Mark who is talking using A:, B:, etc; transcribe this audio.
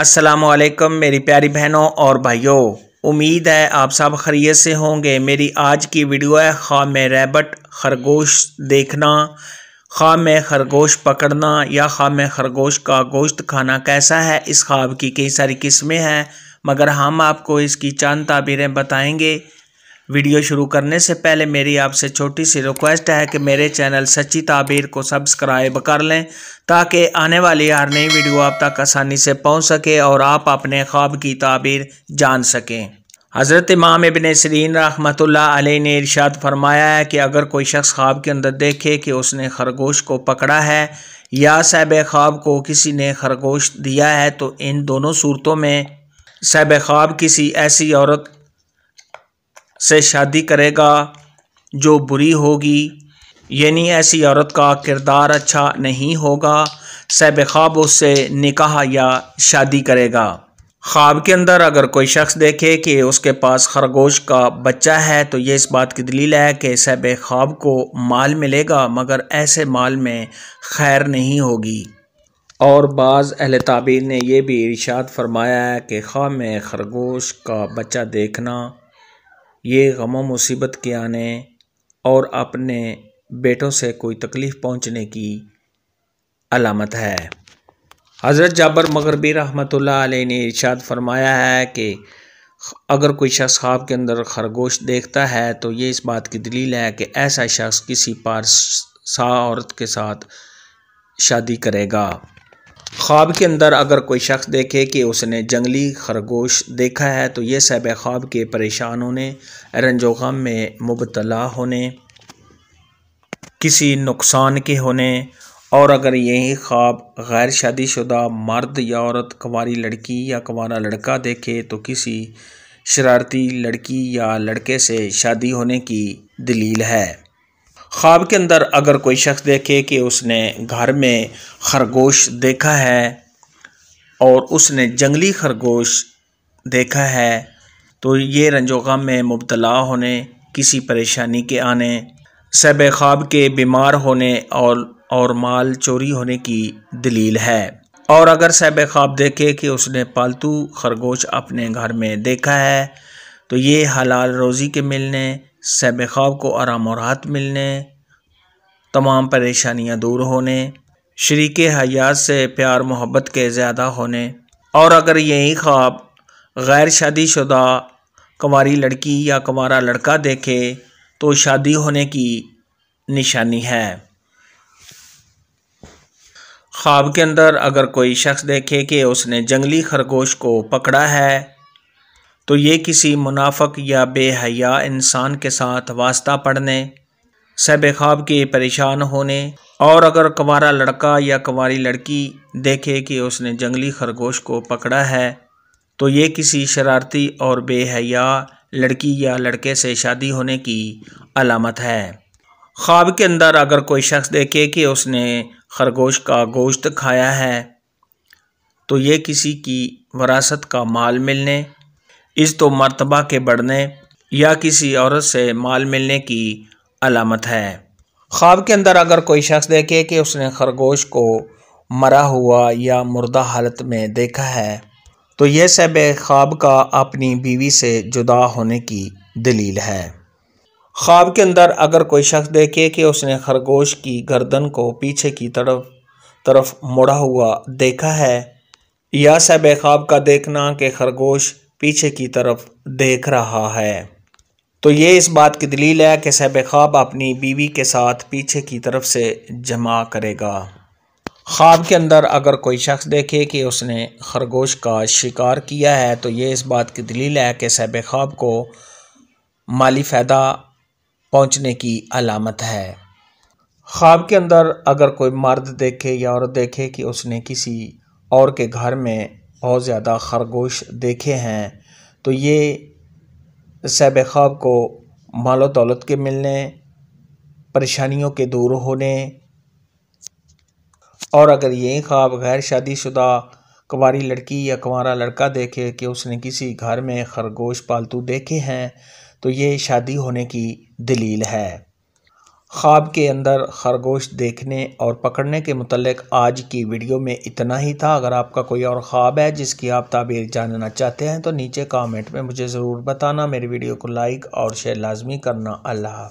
A: असलकम मेरी प्यारी बहनों और भाइयों उम्मीद है आप सब खरीत से होंगे मेरी आज की वीडियो है में रैबट खरगोश देखना खाम में खरगोश पकड़ना या खाम में खरगोश का गोश्त खाना कैसा है इस ख्वाब की कई सारी किस्में हैं मगर हम आपको इसकी चंद ताबीरें बताएंगे वीडियो शुरू करने से पहले मेरी आपसे छोटी सी रिक्वेस्ट है कि मेरे चैनल सच्ची ताबीर को सब्सक्राइब कर लें ताकि आने वाली हर नई वीडियो आप तक आसानी से पहुंच सके और आप अपने ख्वाब की ताबीर जान सकें हज़रत इमाम इबन सरीन रहमत ने इरशाद फरमाया है कि अगर कोई शख्स ख्वाब के अंदर देखे कि उसने खरगोश को पकड़ा है या सैब ख्वाब को किसी ने खरगोश दिया है तो इन दोनों सूरतों में सैब ख्वाब किसी ऐसी औरत से शादी करेगा जो बुरी होगी यानी ऐसी औरत का किरदार अच्छा नहीं होगा सैब ख्वाब उससे निकाह या शादी करेगा ख्वाब के अंदर अगर कोई शख्स देखे कि उसके पास खरगोश का बच्चा है तो ये इस बात की दलील है कि सैब ख्वाब को माल मिलेगा मगर ऐसे माल में खैर नहीं होगी और बाज़ अहल ताबीर ने यह भी इर्शाद फरमाया है कि ख्वाब में खरगोश का बच्चा देखना ये गम मुसीबत के आने और अपने बेटों से कोई तकलीफ़ पहुंचने की अलामत है हज़रत जाबर मगरबी रहमत ने इर्शाद फरमाया है कि अगर कोई शख्स ख्वाब के अंदर खरगोश देखता है तो ये इस बात की दलील है कि ऐसा शख्स किसी पारसा औरत के साथ शादी करेगा ख्वाब के अंदर अगर कोई शख्स देखे कि उसने जंगली खरगोश देखा है तो ये सैब ख्वाब के परेशान होने रंजो गम में मुबतला होने किसी नुकसान के होने और अगर यही ख्वाब गैर शादीशुदा मर्द या औरत कुंवारी लड़की या कुंवारा लड़का देखे तो किसी शरारती लड़की या लड़के से शादी होने की दलील है ख्वाब के अंदर अगर कोई शख्स देखे कि उसने घर में खरगोश देखा है और उसने जंगली खरगोश देखा है तो ये रंजो गम में मुबतला होने किसी परेशानी के आने सब ख्वाब के बीमार होने और और माल चोरी होने की दलील है और अगर सैब ख्वाब देखे कि उसने पालतू खरगोश अपने घर में देखा है तो ये हलाल रोज़ी के मिलने सैब ख़्वाब को आराम और राहत मिलने तमाम परेशानियां दूर होने शरीक हयात से प्यार मोहब्बत के ज़्यादा होने और अगर यही ख्वाब गैर शादीशुदा कंवारी लड़की या कंवारा लड़का देखे तो शादी होने की निशानी है ख्वाब के अंदर अगर कोई शख्स देखे कि उसने जंगली खरगोश को पकड़ा है तो ये किसी मुनाफक या बेहया इंसान के साथ वास्ता पड़ने सैब ख्वाब के परेशान होने और अगर कुंवारा लड़का या कुंवारी लड़की देखे कि उसने जंगली खरगोश को पकड़ा है तो ये किसी शरारती और बेहया लड़की या लड़के से शादी होने की अलामत है ख्वाब के अंदर अगर कोई शख्स देखे कि उसने खरगोश का गोश्त खाया है तो ये किसी की वरासत का माल मिलने इस तो मरतबा के बढ़ने या किसी औरत से माल मिलने की अलामत है ख्वाब के अंदर अगर कोई शख्स देखे कि उसने खरगोश को मरा हुआ या मुर्दा हालत में देखा है तो यह सब ख्वाब का अपनी बीवी से जुदा होने की दलील है ख्वाब के अंदर अगर कोई शख्स देखे कि उसने खरगोश की गर्दन को पीछे की तरफ तरफ मुड़ा हुआ देखा है या सब ख्वाब का देखना कि खरगोश पीछे की तरफ देख रहा है तो ये इस बात की दलील है कि सहब ख्वाब अपनी बीवी के साथ पीछे की तरफ से जमा करेगा ख्वाब के अंदर अगर कोई शख्स देखे कि उसने खरगोश का शिकार किया है तो ये इस बात की दलील है कि सहब ख्वाब को माली फ़ायदा पहुँचने की अलामत है ख्वाब के अंदर अगर कोई मर्द देखे या औरत देखे कि उसने किसी और के घर में बहुत ज़्यादा खरगोश देखे हैं तो ये सैब ख़्वाब को मालो दौलत के मिलने परेशानियों के दूर होने और अगर ये ख्वाब गैर शादीशुदा कुंवारी लड़की या कुंवारा लड़का देखे कि उसने किसी घर में खरगोश पालतू देखे हैं तो ये शादी होने की दलील है ख्वाब के अंदर खरगोश देखने और पकड़ने के मतलब आज की वीडियो में इतना ही था अगर आपका कोई और ख्वाब है जिसकी आप ताबीर जानना चाहते हैं तो नीचे कमेंट में मुझे ज़रूर बताना मेरी वीडियो को लाइक और शेयर लाजमी करना अल्लाह